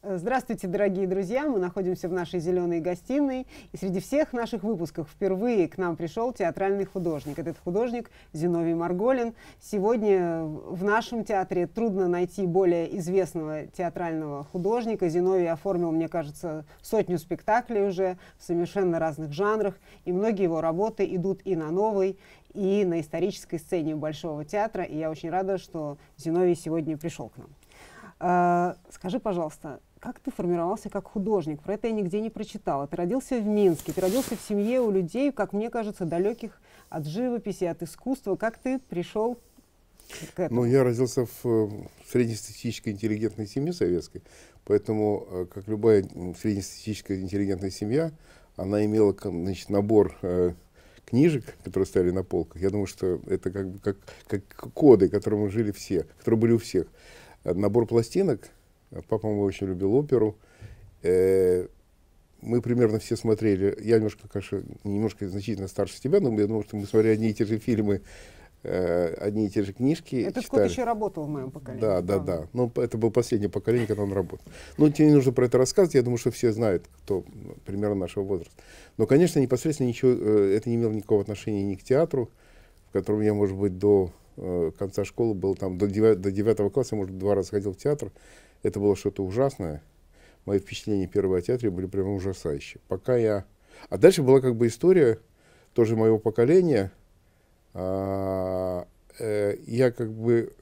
Э, здравствуйте, дорогие друзья! Мы находимся в нашей зеленой гостиной. И среди всех наших выпусков впервые к нам пришел театральный художник. Этот художник Зиновий Марголин. Сегодня э, в нашем театре трудно найти более известного театрального художника. Зиновий оформил, мне кажется, сотню спектаклей уже в совершенно разных жанрах. И многие его работы идут и на новый, и на исторической сцене Большого театра. И я очень рада, что Зиновий сегодня пришел к нам. А, скажи, пожалуйста, как ты формировался как художник? Про это я нигде не прочитала. Ты родился в Минске, ты родился в семье у людей, как мне кажется, далеких от живописи, от искусства. Как ты пришел к этому? Ну, я родился в э, среднестатистической интеллигентной семье советской, поэтому, э, как любая среднестатистическая интеллигентная семья, она имела значит, набор э, книжек, которые стояли на полках. Я думаю, что это как, как, как коды, которые жили все, которые были у всех набор пластинок. Папа мой очень любил оперу. Э, мы примерно все смотрели, я немножко, конечно, немножко значительно старше тебя, но я думаю, что мы смотрели одни и те же фильмы, э, одни и те же книжки. Этот читали. кот еще работал в моем поколении. Да, да, да. Но ну, это было последнее поколение, когда он работал. Но ну, тебе не нужно про это рассказывать, я думаю, что все знают, кто ну, примерно нашего возраста. Но, конечно, непосредственно ничего, э, это не имело никакого отношения ни к театру, в котором я, может быть, до Э, конца школы был там, до 9, до 9 класса, может, два раза ходил в театр. Это было что-то ужасное. Мои впечатления первого о театре были прямо ужасающие. Пока я... А дальше была как бы история тоже моего поколения. А, э, я как бы...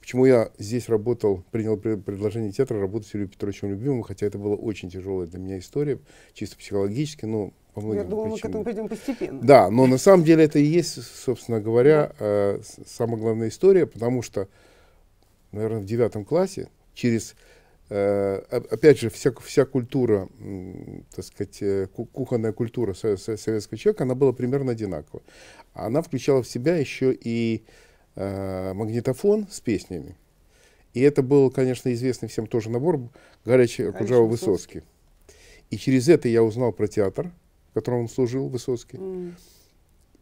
Почему я здесь работал, принял предложение театра работать с Юрием Петровичем Любимым, хотя это была очень тяжелая для меня история, чисто психологически, ну, по многим Я думал, причинам. мы к этому придем постепенно. Да, но на самом деле это и есть, собственно говоря, э, самая главная история, потому что, наверное, в девятом классе через, э, опять же, вся, вся культура, так сказать, э, кухонная культура советского человека, она была примерно одинакова. Она включала в себя еще и э, магнитофон с песнями. И это был, конечно, известный всем тоже набор «Горячий Куджава-Высоцкий». И через это я узнал про театр, которому он служил, Высоцкий. Mm.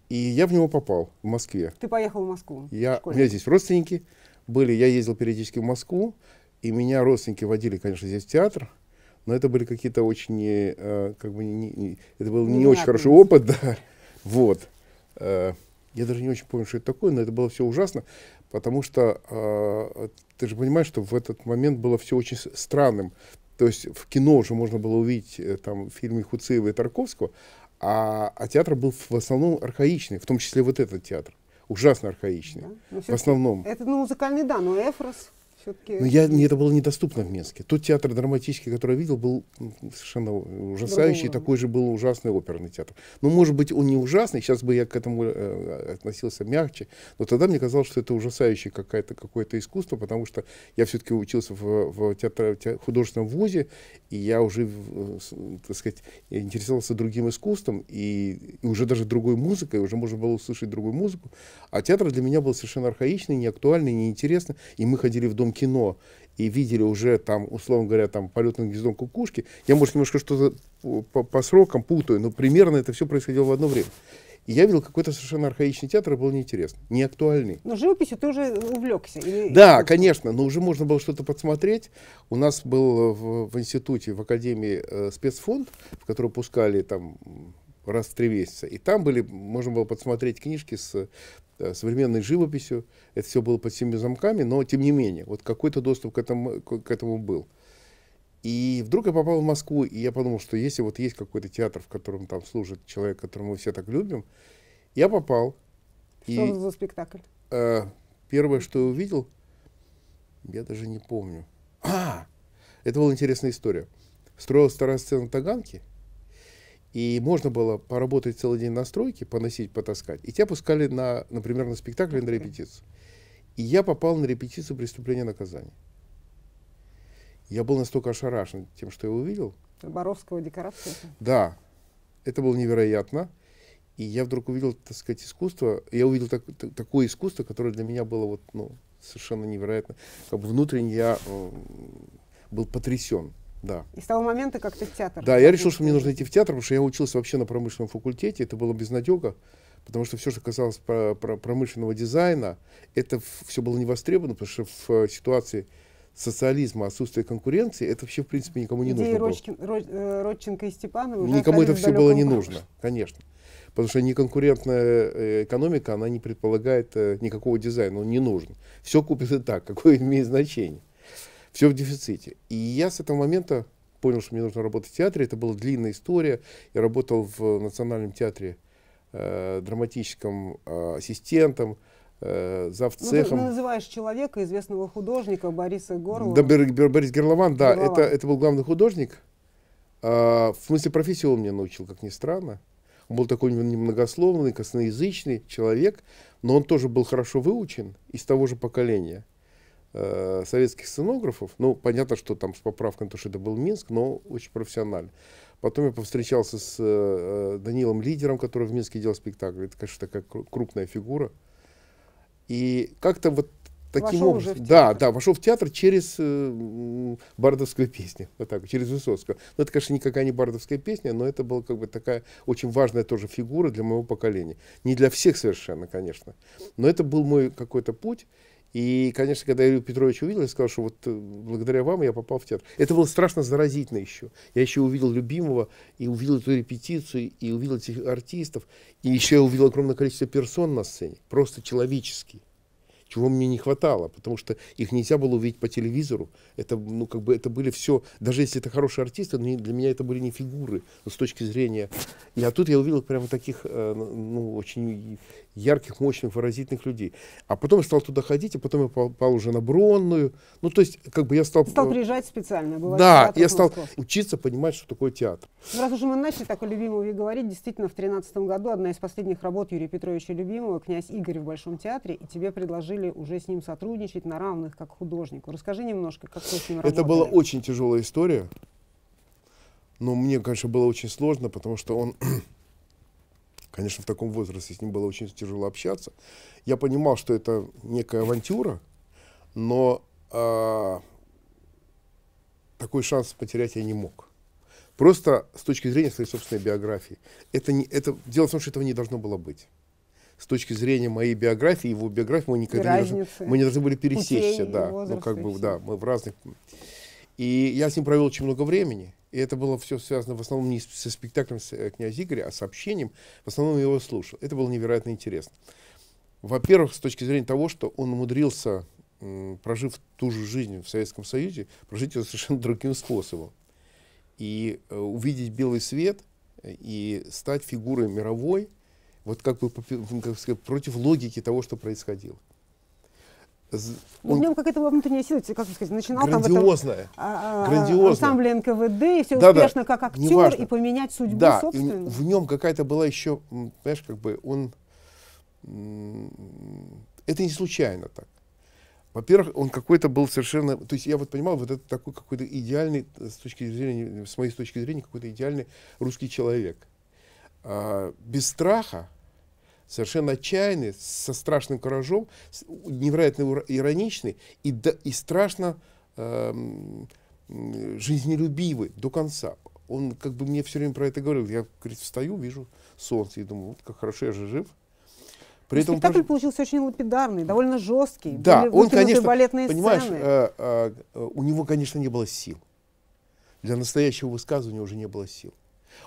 И я в него попал в Москве. Ты поехал в Москву? Я, в у меня здесь родственники были, я ездил периодически в Москву, и меня родственники водили, конечно, здесь в театр, но это были какие-то очень, э, как бы, не, не, это был не, не очень хороший опыт, да, вот. Э, я даже не очень помню, что это такое, но это было все ужасно, потому что э, ты же понимаешь, что в этот момент было все очень странным. То есть в кино уже можно было увидеть э, там фильмы фильме Хуцеева и Тарковского, а, а театр был в основном архаичный, в том числе вот этот театр. Ужасно архаичный. Да? Ну, в основном. Это ну, музыкальный, да, но Эфрос. Но ну, я, это было недоступно в Минске. Тот театр драматический, который я видел, был совершенно ужасающий. Такой же был ужасный оперный театр. Но ну, может быть, он не ужасный, сейчас бы я к этому э, относился мягче, но тогда мне казалось, что это ужасающее какое-то какое то искусство, потому что я все-таки учился в, в театр, те, художественном вузе, и я уже, э, так сказать, интересовался другим искусством, и, и уже даже другой музыкой, уже можно было услышать другую музыку. А театр для меня был совершенно архаичный, неактуальный, неинтересный, и мы ходили в дом этом кино и видели уже там, условно говоря, там полет на гнездом кукушки, я, может, немножко что-то э, по, по срокам путаю, но примерно это все происходило в одно время. И я видел какой-то совершенно архаичный театр, и был неинтересно, не актуальный. Но живописью ты уже увлекся. Или... Да, конечно, но уже можно было что-то подсмотреть. У нас был э, в, в институте, в академии э, спецфонд, в который пускали там раз в три месяца. И там были, можно было подсмотреть книжки с Э, современной живописью. Это все было под всеми замками, но тем не менее, вот какой-то доступ к этому, к этому был. И вдруг я попал в Москву, и я подумал, что если вот есть какой-то театр, в котором там служит человек, которого мы все так любим, я попал. Что и, за спектакль? Э, первое, что я увидел, я даже не помню. А, это была интересная история. Строилась вторая сцена Таганки, и можно было поработать целый день на стройке, поносить, потаскать. И тебя пускали, на, например, на спектакль или на репетицию. И я попал на репетицию преступления наказания. Я был настолько ошарашен тем, что я увидел. Боровского декорации? Да. Это было невероятно. И я вдруг увидел, так сказать, искусство. Я увидел так, так, такое искусство, которое для меня было вот, ну, совершенно невероятно. Как бы внутренне я э, был потрясен. Да. И с того момента как-то в театр. Да, я решил, что мне нужно идти в театр, потому что я учился вообще на промышленном факультете, это было безнадега, потому что все, что касалось про, про промышленного дизайна, это все было не востребовано, потому что в э, ситуации социализма, отсутствия конкуренции, это вообще, в принципе, никому не Идеи нужно Родчин, было. Род, Родченко э, и Степанова Никому это все было не нужно, конечно. Потому что неконкурентная э, экономика, она не предполагает никакого дизайна, он не нужен. Все купит и так, какое имеет значение все в дефиците. И я с этого момента понял, что мне нужно работать в театре. Это была длинная история. Я работал в Национальном театре э, драматическом э, ассистентом, э, завцехом. Ну, ты называешь человека, известного художника Бориса Горлова. Да, Бер, Бер, Борис Горлован, да. Горлован. Это, это был главный художник. Э, в смысле профессии он меня научил, как ни странно. Он был такой немногословный, косноязычный человек, но он тоже был хорошо выучен из того же поколения э, советских сценографов. Ну, понятно, что там с поправкой на то, что это был Минск, но очень профессионально. Потом я повстречался с э, э Данилом Лидером, который в Минске делал спектакль. Это, конечно, такая крупная фигура. И как-то вот таким вошел образом. да, да, вошел в театр через э, бардовскую песню, вот так, через Высоцкого. Ну это, конечно, никакая не бардовская песня, но это была как бы такая очень важная тоже фигура для моего поколения. Не для всех совершенно, конечно, но это был мой какой-то путь. И, конечно, когда Илью Петрович увидел, я сказал, что вот э, благодаря вам я попал в театр. Это было страшно заразительно еще. Я еще увидел любимого, и увидел эту репетицию, и увидел этих артистов, и еще я увидел огромное количество персон на сцене, просто человеческие чего мне не хватало, потому что их нельзя было увидеть по телевизору. Это, ну, как бы, это были все, даже если это хорошие артисты, но для меня это были не фигуры ну, с точки зрения. И а тут я увидел прямо таких, э, ну, ну, очень ярких, мощных, выразительных людей. А потом я стал туда ходить, а потом я попал уже на Бронную. Ну, то есть, как бы я стал... Стал э, приезжать специально, бывает. Да, я стал учиться понимать, что такое театр. Ну, раз уже мы начали такой любимый говорить, действительно, в 2013 году одна из последних работ Юрия Петровича Любимого, «Князь Игорь в Большом театре», и тебе предложили решили уже с ним сотрудничать на равных как художнику. Расскажи немножко, как ты с ним работал. Это была очень тяжелая история. Но мне, конечно, было очень сложно, потому что он, конечно, в таком возрасте с ним было очень тяжело общаться. Я понимал, что это некая авантюра, но э, такой шанс потерять я не мог. Просто с точки зрения своей собственной биографии. Это не, это, дело в том, что этого не должно было быть с точки зрения моей биографии, его биографии, мы никогда не должны, мы не должны были пересечься, да, ну как бы, да, мы в разных... И я с ним провел очень много времени, и это было все связано в основном не со спектаклем э, князя Игоря, а с общением, в основном я его слушал. Это было невероятно интересно. Во-первых, с точки зрения того, что он умудрился, прожив ту же жизнь в Советском Союзе, прожить ее совершенно другим способом. И э, увидеть белый свет э, и стать фигурой мировой – вот как бы ну, как сказать, против логики того, что происходило. Ну, в нем какая-то внутренняя сила, как сказать, начинал грандиозная, там в этом, грандиозная. А, а, а, ансамбле НКВД, и все да, успешно да, как актер, неважно. и поменять судьбу да, собственную. в нем какая-то была еще, знаешь, как бы он... Это не случайно так. Во-первых, он какой-то был совершенно... То есть я вот понимал, вот это такой какой-то идеальный, э, с, точки зрения, с моей точки зрения, какой-то идеальный русский человек. А, без страха, совершенно отчаянный, со страшным коражом, невероятно ироничный и, да, и страшно э, жизнелюбивый до конца. Он как бы мне все время про это говорил. Я, говорит, встаю, вижу солнце и думаю, вот как хорошо я же жив. При этом спектакль тоже... получился очень лапидарный, довольно жесткий. Да, Были он, конечно, балетные понимаешь, сцены. Э, э, э, у него, конечно, не было сил. Для настоящего высказывания уже не было сил.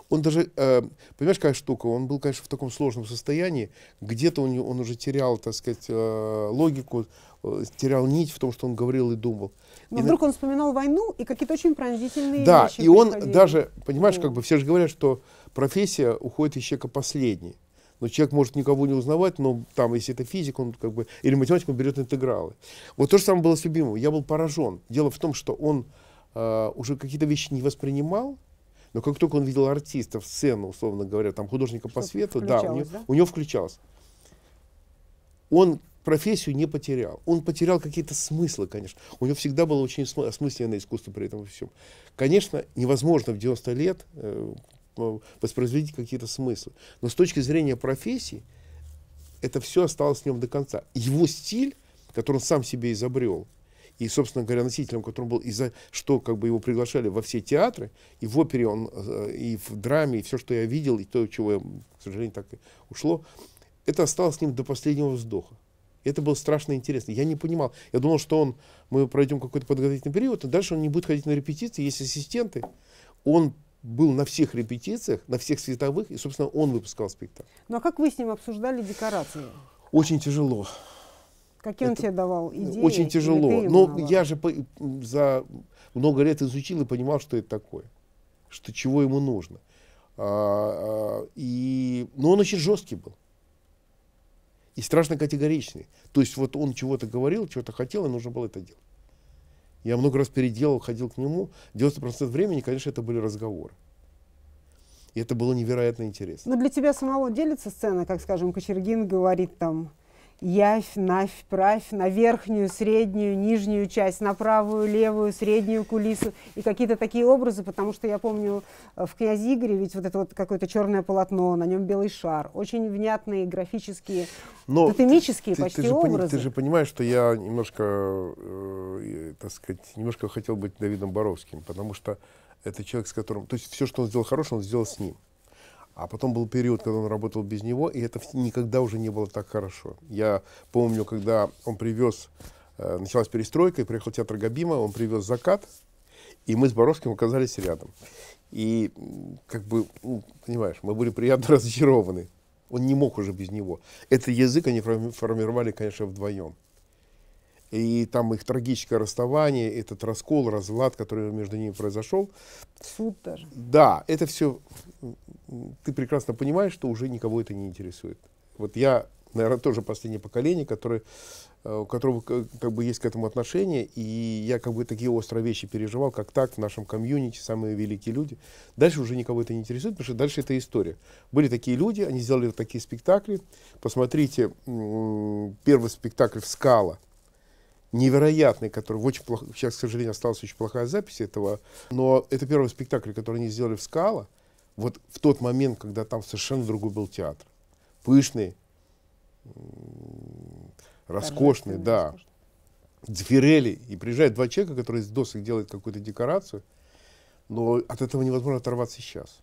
Он даже, э, понимаешь, какая штука, он был, конечно, в таком сложном состоянии, где-то он, он уже терял, так сказать, э, логику, э, терял нить в том, что он говорил и думал. Но и вдруг на... он вспоминал войну и какие-то очень пронзительные да, вещи Да, и он даже, понимаешь, как бы все же говорят, что профессия уходит из человека последней. Но человек может никого не узнавать, но там, если это физик, он как бы, или математик, он берет интегралы. Вот то же самое было с любимым. Я был поражен. Дело в том, что он э, уже какие-то вещи не воспринимал, но как только он видел артистов, сцену, условно говоря, там художника Что по свету, да, у него, да? у него включалось. Он профессию не потерял. Он потерял какие-то смыслы, конечно. У него всегда было очень осмысленное искусство при этом всем. Конечно, невозможно в 90 лет э, воспроизводить какие-то смыслы. Но с точки зрения профессии, это все осталось в нем до конца. Его стиль, который он сам себе изобрел, и, собственно говоря, носителем, которым был, из за что как бы его приглашали во все театры, и в опере он, э, и в драме, и все, что я видел, и то, чего я, к сожалению, так и ушло, это осталось с ним до последнего вздоха. Это было страшно интересно. Я не понимал. Я думал, что он, мы пройдем какой-то подготовительный период, и дальше он не будет ходить на репетиции, есть ассистенты. Он был на всех репетициях, на всех световых, и, собственно, он выпускал спектакль. Ну а как вы с ним обсуждали декорации? Очень тяжело. Какие он тебе давал идеи? Очень тяжело. Но я же по, за много лет изучил и понимал, что это такое, что чего ему нужно. А, а, и, но он очень жесткий был и страшно категоричный. То есть вот он чего-то говорил, чего-то хотел, и нужно было это делать. Я много раз переделал, ходил к нему. 90% времени, конечно, это были разговоры. И это было невероятно интересно. Но для тебя самого делится сцена, как, скажем, Кочергин говорит там, явь, навь, правь, на верхнюю, среднюю, нижнюю часть, на правую, левую, среднюю кулису и какие-то такие образы, потому что я помню э, в «Князе Игоре» ведь вот это вот какое-то черное полотно, на нем белый шар, очень внятные графические, Но тотемические ты, почти ты, ты образы. Пони, ты же понимаешь, что я немножко, э, так сказать, немножко хотел быть Давидом Боровским, потому что это человек, с которым, то есть все, что он сделал хорошее, он сделал с ним. А потом был период, когда он работал без него, и это никогда уже не было так хорошо. Я помню, когда он привез, э, началась перестройка, и приехал театр Габима, он привез «Закат», и мы с Боровским оказались рядом. И, как бы, ну, понимаешь, мы были приятно разочарованы. Он не мог уже без него. Этот язык они формировали, конечно, вдвоем. И там их трагическое расставание, этот раскол, разлад, который между ними произошел. Суд даже. Да, это все ты прекрасно понимаешь, что уже никого это не интересует. Вот я, наверное, тоже последнее поколение, которое, э, у которого как бы есть к этому отношение, и я как бы такие острые вещи переживал, как так, в нашем комьюнити самые великие люди. Дальше уже никого это не интересует, потому что дальше это история. Были такие люди, они сделали такие спектакли. Посмотрите, первый спектакль в «Скала», невероятный, который в очень плох... сейчас, к сожалению, осталась очень плохая запись этого, но это первый спектакль, который они сделали в «Скала», вот в тот момент, когда там совершенно другой был театр. Пышный, роскошный, да. дверели И приезжают два человека, которые из досок делают какую-то декорацию, но от этого невозможно оторваться сейчас.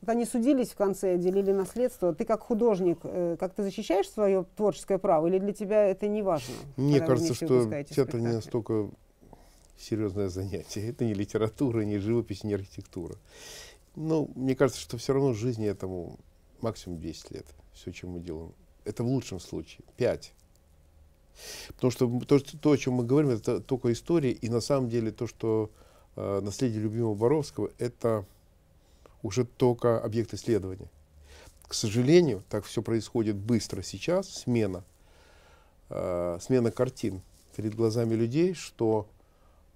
Вот они судились в конце, делили наследство. Ты как художник, э, как ты защищаешь свое творческое право, или для тебя это не важно? Мне кажется, что театр не настолько серьезное занятие. Это не литература, не живопись, не архитектура. Ну, мне кажется, что все равно жизни этому максимум 10 лет, все, чем мы делаем. Это в лучшем случае. 5. Потому что то, что, то о чем мы говорим, это только история. И на самом деле то, что э, наследие любимого Боровского, это уже только объект исследования. К сожалению, так все происходит быстро сейчас, смена, э, смена картин перед глазами людей, что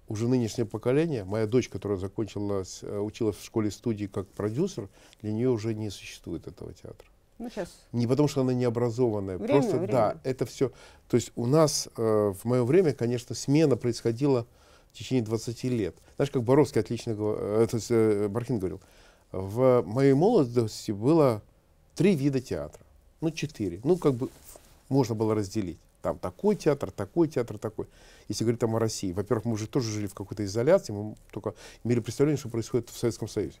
уже нынешнее поколение, моя дочь, которая закончила э, училась в школе-студии как продюсер, для нее уже не существует этого театра. Ну, сейчас. Не потому, что она необразованная, время, просто время. да, это все. То есть у нас э, в мое время, конечно, смена происходила в течение 20 лет. Знаешь, как Боровский отлично говорил, э, э, Бархин говорил, в моей молодости было три вида театра, ну четыре, ну как бы можно было разделить там такой театр, такой театр, такой. Если говорить там о России, во-первых, мы уже тоже жили в какой-то изоляции, мы только имели представление, что происходит в Советском Союзе.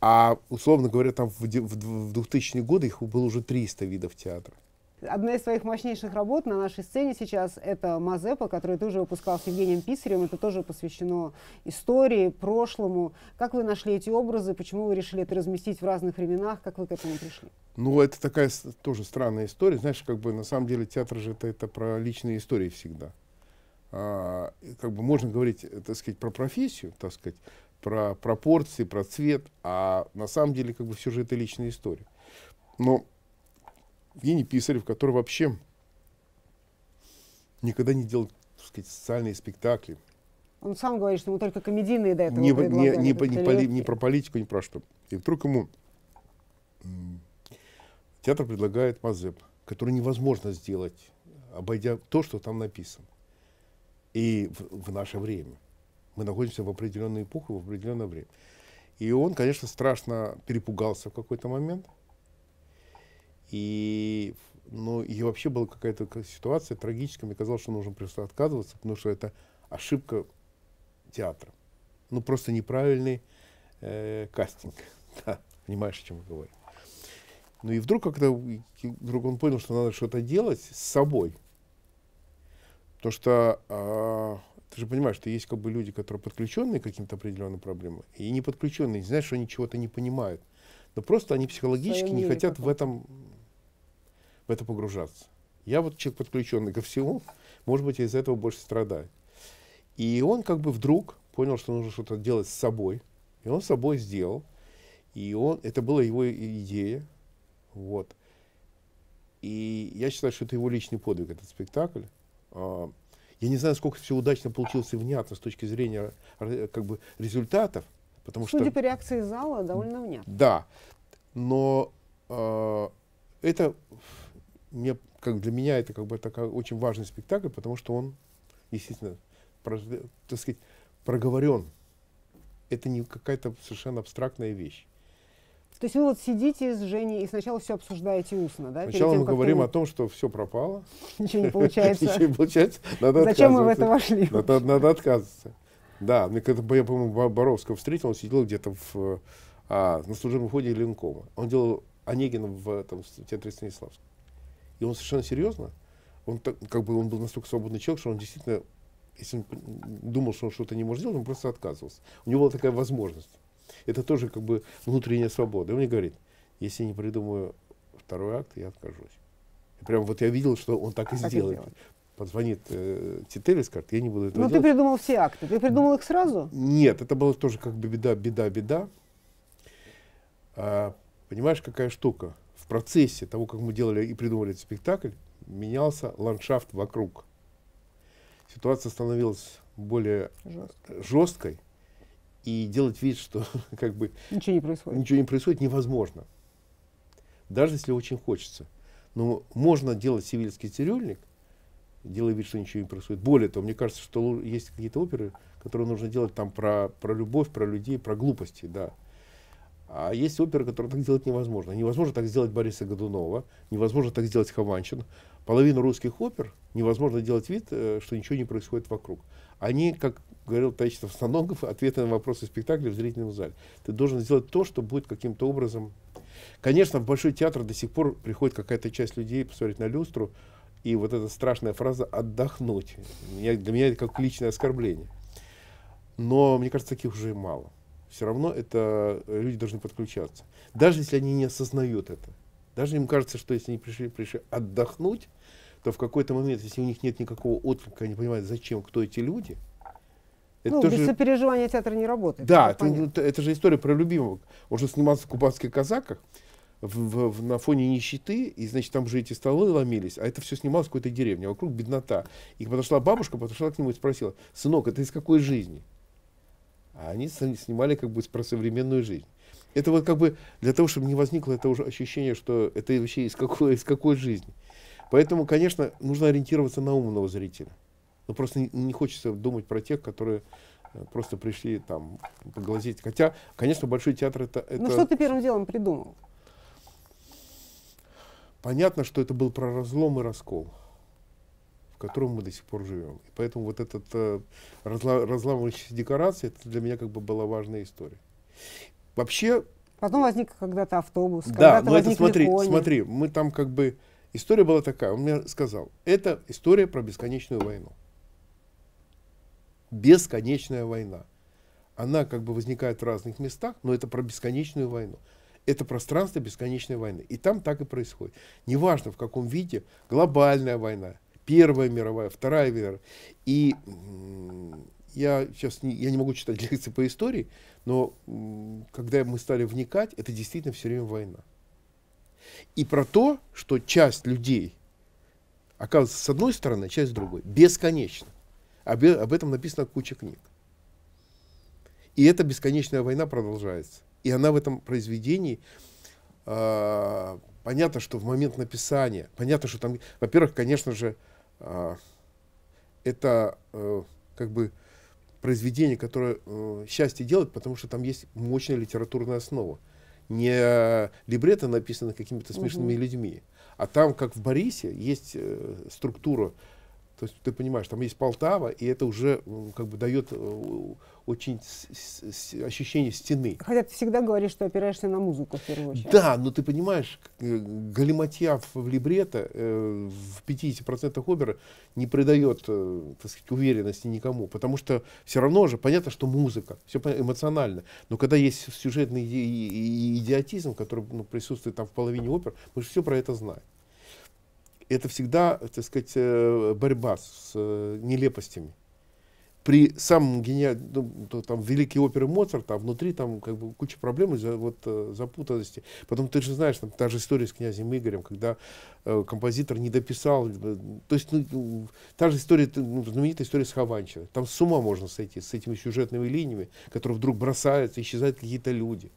А, условно говоря, там в, в, в 2000-е годы их было уже 300 видов театра. Одна из своих мощнейших работ на нашей сцене сейчас — это Мазепа, который ты уже выпускал с Евгением Писарем. Это тоже посвящено истории, прошлому. Как вы нашли эти образы? Почему вы решили это разместить в разных временах? Как вы к этому пришли? Ну, это такая тоже странная история. Знаешь, как бы на самом деле театр же это, это про личные истории всегда. А, как бы можно говорить, так сказать, про профессию, так сказать, про пропорции, про цвет, а на самом деле как бы все же это личная история. Но Евгений Писарев, который вообще никогда не делал так сказать, социальные спектакли. Он сам говорит, что ему только комедийные до этого не, не, не, не, поли, не про политику, не про что. И вдруг ему театр предлагает Мазеп, который невозможно сделать, обойдя то, что там написано. И в, в наше время. Мы находимся в определенную эпоху, в определенное время. И он, конечно, страшно перепугался в какой-то момент – и, ну, и вообще была какая-то ситуация трагическая, мне казалось, что нужно просто отказываться, потому что это ошибка театра. Ну, просто неправильный э, кастинг. Да, понимаешь, о чем я говорю. Ну и вдруг как-то вдруг он понял, что надо что-то делать с собой. Потому что э, ты же понимаешь, что есть как бы люди, которые подключенные к каким-то определенным проблемам, и не подключенные, знаешь, что они чего-то не понимают. Но просто они психологически не хотят в этом в это погружаться. Я вот человек, подключенный ко всему, может быть, из-за этого больше страдает. И он как бы вдруг понял, что нужно что-то делать с собой, и он с собой сделал. И он, это была его идея. Вот. И я считаю, что это его личный подвиг, этот спектакль. А, я не знаю, сколько все удачно получилось и внятно с точки зрения э, как бы, результатов. Потому Судя что, по реакции зала, довольно внятно. Да. Но э, это мне, как для меня это как бы такая очень важный спектакль, потому что он, естественно, про, так сказать, проговорен. Это не какая-то совершенно абстрактная вещь. То есть вы вот сидите с Женей и сначала все обсуждаете устно, да? Сначала тем, мы говорим ты... о том, что все пропало. Ничего не получается. Ничего не получается. Зачем мы в это вошли? Надо, надо отказываться. Да, мне когда я, по-моему, Боровского встретил, он сидел где-то в, а, на служебном ходе Ленкома. Он делал Онегина в, там, в театре Станиславского. И он совершенно серьезно, он так, как бы он был настолько свободный человек, что он действительно, если он думал, что он что-то не может сделать, он просто отказывался. У него была такая возможность. Это тоже как бы внутренняя свобода. И он мне говорит, если я не придумаю второй акт, я откажусь. И прям вот я видел, что он так и так а сделает. Позвонит э, Титель и скажет, я не буду этого Но делать. Ну ты придумал все акты, ты придумал их сразу? Нет, это было тоже как бы беда, беда, беда. А, понимаешь, какая штука? процессе того, как мы делали и придумали этот спектакль, менялся ландшафт вокруг. Ситуация становилась более жесткой, жесткой и делать вид, что как бы ничего не происходит, ничего не происходит невозможно, даже если очень хочется. Но можно делать сивильский цирюльник, делая вид, что ничего не происходит. Более того, мне кажется, что есть какие-то оперы, которые нужно делать там про, про любовь, про людей, про глупости, да. А есть оперы, которые так делать невозможно. Невозможно так сделать Бориса Годунова, невозможно так сделать Хованчин. Половину русских опер невозможно делать вид, э, что ничего не происходит вокруг. Они, как говорил товарищ Товстоногов, ответы на вопросы спектакля в зрительном зале. Ты должен сделать то, что будет каким-то образом... Конечно, в Большой театр до сих пор приходит какая-то часть людей посмотреть на люстру, и вот эта страшная фраза «отдохнуть». для меня это как личное оскорбление. Но, мне кажется, таких уже мало все равно это э, люди должны подключаться. Даже если они не осознают это. Даже им кажется, что если они пришли, пришли отдохнуть, то в какой-то момент, если у них нет никакого отклика, они понимают, зачем, кто эти люди. Это ну, тоже... без сопереживания театр не работает. Да, это, это, это же история про любимого. Он же снимался в «Кубанских казаках», в, в, на фоне нищеты, и, значит, там же эти столы ломились, а это все снималось в какой-то деревне, вокруг беднота. И подошла бабушка, подошла к нему и спросила, сынок, это из какой жизни? а они снимали как бы про современную жизнь. Это вот как бы для того, чтобы не возникло это уже ощущение, что это вообще из какой, из какой жизни. Поэтому, конечно, нужно ориентироваться на умного зрителя. Но ну, просто не, не хочется думать про тех, которые э, просто пришли там поглазеть. Хотя, конечно, Большой театр это... это... Ну что ты первым делом придумал? Понятно, что это был про разлом и раскол котором мы до сих пор живем. И поэтому вот этот э, разла разламывающаяся декорация, это для меня как бы была важная история. Вообще... Потом возник когда-то автобус, да, когда-то но ну это смотри, Ликони. смотри, мы там как бы... История была такая, он мне сказал, это история про бесконечную войну. Бесконечная война. Она как бы возникает в разных местах, но это про бесконечную войну это пространство бесконечной войны. И там так и происходит. Неважно, в каком виде, глобальная война, Первая мировая, Вторая мировая. И я сейчас не, я не могу читать лекции по истории, но когда мы стали вникать, это действительно все время война. И про то, что часть людей оказывается с одной стороны, а часть с другой. Бесконечно. Об, об этом написано куча книг. И эта бесконечная война продолжается. И она в этом произведении э, понятно, что в момент написания, понятно, что там, во-первых, конечно же, а, это э, как бы произведение, которое э, счастье делает, потому что там есть мощная литературная основа. Не либретто написано какими-то смешными угу. людьми, а там, как в Борисе, есть э, структура то есть ты понимаешь, там есть Полтава, и это уже как бы дает э, очень ощущение стены. Хотя ты всегда говоришь, что опираешься на музыку в первую очередь. Да, но ты понимаешь, э, галиматья в либрето э, в 50% опера не придает э, так сказать, уверенности никому, потому что все равно же понятно, что музыка, все эмоционально. Но когда есть сюжетный иди- идиотизм, который ну, присутствует там в половине опер, мы же все про это знаем это всегда, так сказать, э, борьба с э, нелепостями. При самом гениальном, ну, там, великие оперы Моцарта, а внутри там как бы куча проблем и за вот, э, запутанности. Потом ты же знаешь, там, та же история с князем Игорем, когда э, композитор не дописал. То есть ну, та же история, ну, знаменитая история с Хованчевым. Там с ума можно сойти с этими сюжетными линиями, которые вдруг бросаются, исчезают какие-то люди.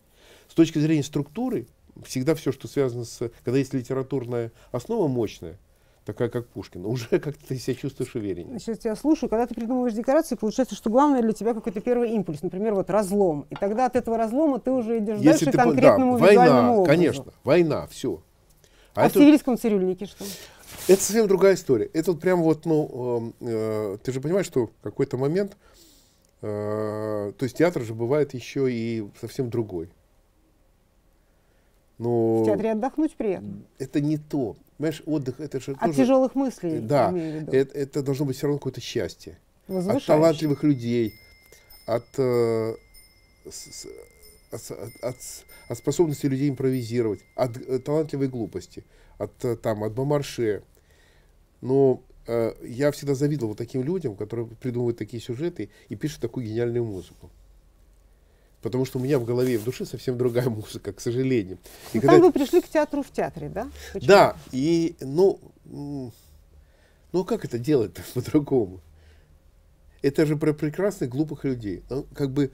С точки зрения структуры, всегда все, что связано с... Когда есть литературная основа мощная, такая, как Пушкин, уже как-то ты себя чувствуешь увереннее. Сейчас я слушаю. Когда ты придумываешь декорации, получается, что главное для тебя какой-то первый импульс, например, вот разлом. И тогда от этого разлома ты уже идешь Если дальше ты, конкретному да, война, образу. конечно, война, все. А, а это, в сирийском цирюльнике что? Это совсем другая история. Это вот прям вот, ну, эм, э, ты же понимаешь, что в какой-то момент, э, то есть театр же бывает еще и совсем другой. Но ну, в театре отдохнуть приятно. Это не то. Понимаешь, отдых это же От тоже... тяжелых мыслей. Да, это, это должно быть все равно какое-то счастье. От талантливых людей, от, э, с, от, от, от способности людей импровизировать, от э, талантливой глупости, от, э, там, от бомарше. Но э, я всегда завидовал вот таким людям, которые придумывают такие сюжеты и пишут такую гениальную музыку потому что у меня в голове и в душе совсем другая музыка, к сожалению. И ну, когда... там вы пришли к театру в театре, да? Почему? Да, и, ну, ну как это делать-то по-другому? Это же про прекрасных, глупых людей. Ну, как бы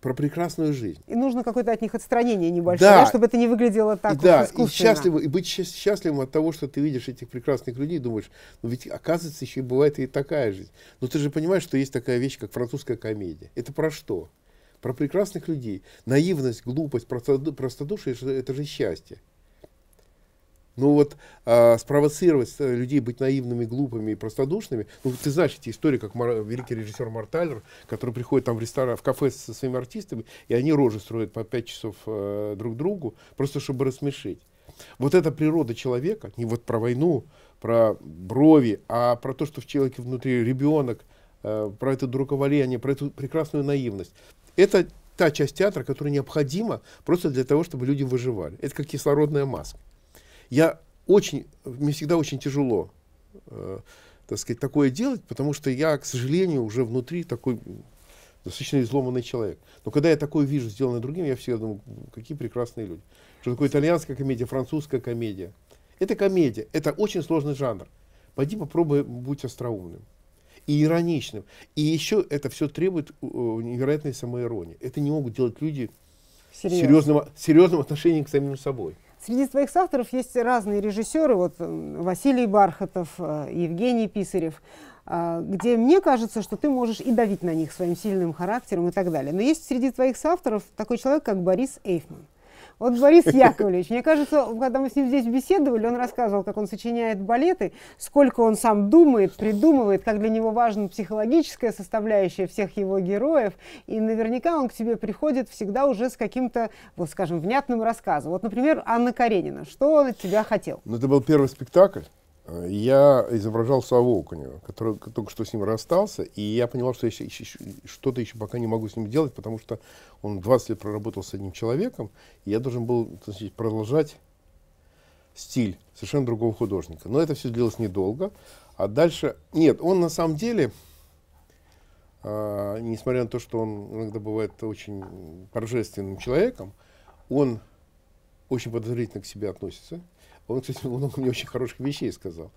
про прекрасную жизнь. И нужно какое-то от них отстранение небольшое, да. Да, чтобы это не выглядело так и, да, искусственно. И, счастливо, и быть счастливым от того, что ты видишь этих прекрасных людей, думаешь, ну ведь оказывается еще бывает и такая жизнь. Но ты же понимаешь, что есть такая вещь, как французская комедия. Это про что? про прекрасных людей. Наивность, глупость, простодушие – это же счастье. Ну вот а, спровоцировать э, людей быть наивными, глупыми и простодушными. Ну ты знаешь эти истории, как Мар, великий режиссер Марк который приходит там в ресторан, в кафе со своими артистами, и они рожи строят по пять часов э, друг другу, просто чтобы рассмешить. Вот эта природа человека, не вот про войну, про брови, а про то, что в человеке внутри ребенок, Э, про это друковоление, про эту прекрасную наивность. Это та часть театра, которая необходима просто для того, чтобы люди выживали. Это как кислородная маска. Я очень, мне всегда очень тяжело, э, так сказать, такое делать, потому что я, к сожалению, уже внутри такой достаточно изломанный человек. Но когда я такое вижу, сделанное другим, я всегда думаю, какие прекрасные люди. Что такое итальянская комедия, французская комедия. Это комедия, это очень сложный жанр. Пойди попробуй, будь остроумным и ироничным. И еще это все требует э, невероятной самоиронии. Это не могут делать люди Серьез. серьезного, серьезного отношения к самим собой. Среди твоих авторов есть разные режиссеры, вот Василий Бархатов, э, Евгений Писарев, э, где мне кажется, что ты можешь и давить на них своим сильным характером и так далее. Но есть среди твоих авторов такой человек, как Борис Эйфман. Вот Борис Яковлевич, мне кажется, когда мы с ним здесь беседовали, он рассказывал, как он сочиняет балеты, сколько он сам думает, придумывает, как для него важна психологическая составляющая всех его героев. И наверняка он к тебе приходит всегда уже с каким-то, вот скажем, внятным рассказом. Вот, например, Анна Каренина. Что он от тебя хотел? Ну, это был первый спектакль я изображал Саву Окунева, который только что с ним расстался, и я понимал, что я еще, еще, что-то еще пока не могу с ним делать, потому что он 20 лет проработал с одним человеком, и я должен был значит, продолжать стиль совершенно другого художника. Но это все длилось недолго, а дальше... Нет, он на самом деле, э, несмотря на то, что он иногда бывает очень торжественным человеком, он очень подозрительно к себе относится, он, кстати, много мне очень хороших вещей сказал.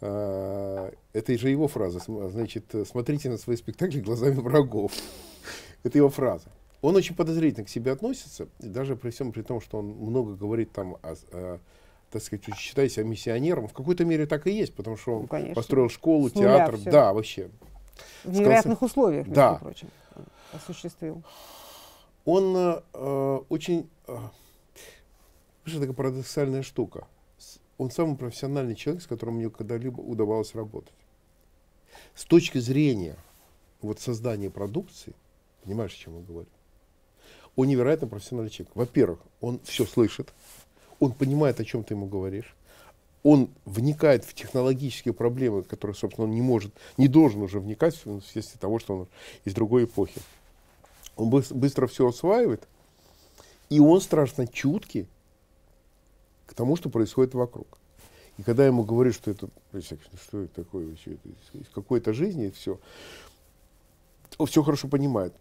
А, это же его фраза. Значит, смотрите на свои спектакли глазами врагов. Это его фраза. Он очень подозрительно к себе относится, и даже при всем при том, что он много говорит там о, о так сказать, считай себя миссионером. В какой-то мере так и есть, потому что ну, он ну, построил школу, С театр. Все. Да, вообще. В невероятных Сказался, условиях, между да. прочим, осуществил. Он э, очень... Э, Потому что такая парадоксальная штука. Он самый профессиональный человек, с которым мне когда-либо удавалось работать. С точки зрения вот создания продукции, понимаешь, о чем я говорю, он невероятно профессиональный человек. Во-первых, он все слышит, он понимает, о чем ты ему говоришь, он вникает в технологические проблемы, которые, собственно, он не может, не должен уже вникать вследствие того, что он из другой эпохи. Он быстро все осваивает, и он страшно чуткий к тому, что происходит вокруг. И когда ему говорю, что это, ну что это такое вообще, это из какой-то жизни, все, он все хорошо понимает.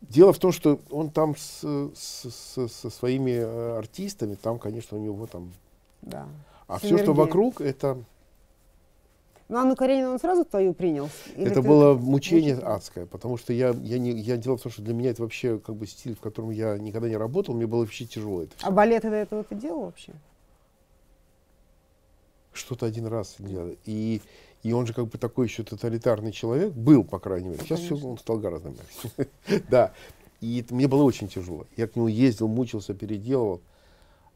Дело в том, что он там с, с, с, со своими э, артистами, там, конечно, у него там... Да. А Синергия. все, что вокруг, это ну, Анну Каренину он сразу твою принял? Или это ты... было мучение Мучитель? адское, потому что я, я, не, я делал то, что для меня это вообще как бы стиль, в котором я никогда не работал, мне было вообще тяжело это все. А балеты до этого ты делал вообще? Что-то один раз делал. И, и он же как бы такой еще тоталитарный человек, был, по крайней мере. Сейчас Конечно. все, он стал гораздо мягче. Да. И это мне было очень тяжело. Я к нему ездил, мучился, переделывал.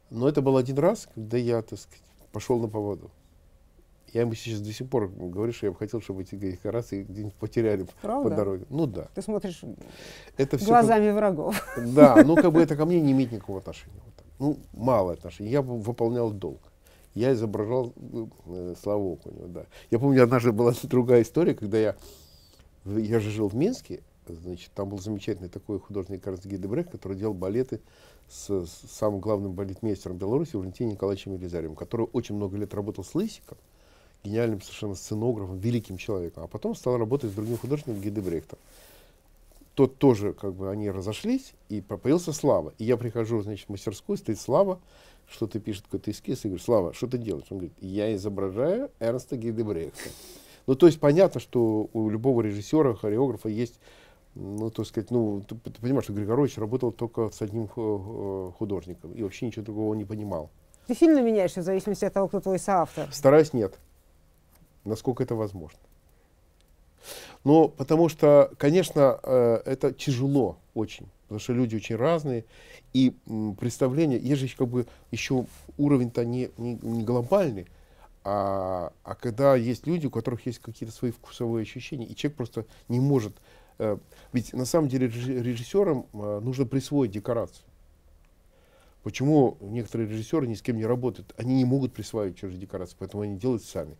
Но это был один раз, когда я, так сказать, пошел на поводу. Я ему сейчас до сих пор говорю, что я бы хотел, чтобы эти декорации где-нибудь потеряли Правда? по дороге. Ну да. Ты смотришь это все глазами как... врагов. Да, ну как бы это ко мне не имеет никакого отношения. Ну, мало отношения. Я выполнял долг. Я изображал э, Славу него. да. Я помню, однажды была другая история, когда я, я же жил в Минске, значит, там был замечательный такой художник Карст Гидебрех, который делал балеты с, с самым главным балетмейстером Беларуси Валентином Николаевичем Елизаревым, который очень много лет работал с Лысиком, гениальным совершенно сценографом, великим человеком, а потом стал работать с другим художником Гидебрехтом. Тот тоже, как бы, они разошлись, и появился Слава. И я прихожу, значит, в мастерскую, стоит Слава, что-то пишет, какой-то эскиз, и говорю, Слава, что ты делаешь? Он говорит, я изображаю Эрнста Гидебрехта. Ну, то есть понятно, что у любого режиссера, хореографа есть, ну, то сказать, ну, ты, ты понимаешь, что Григорович работал только с одним э, э, художником и вообще ничего другого не понимал. Ты сильно меняешься в зависимости от того, кто твой соавтор? Стараюсь нет насколько это возможно. но ну, потому что, конечно, э, это тяжело очень, потому что люди очень разные, и м, представление, есть же как бы еще уровень-то не, не, не глобальный, а, а когда есть люди, у которых есть какие-то свои вкусовые ощущения, и человек просто не может. Э, ведь на самом деле режиссерам э, нужно присвоить декорацию. Почему некоторые режиссеры ни с кем не работают? Они не могут присваивать чужие декорации, поэтому они делают сами.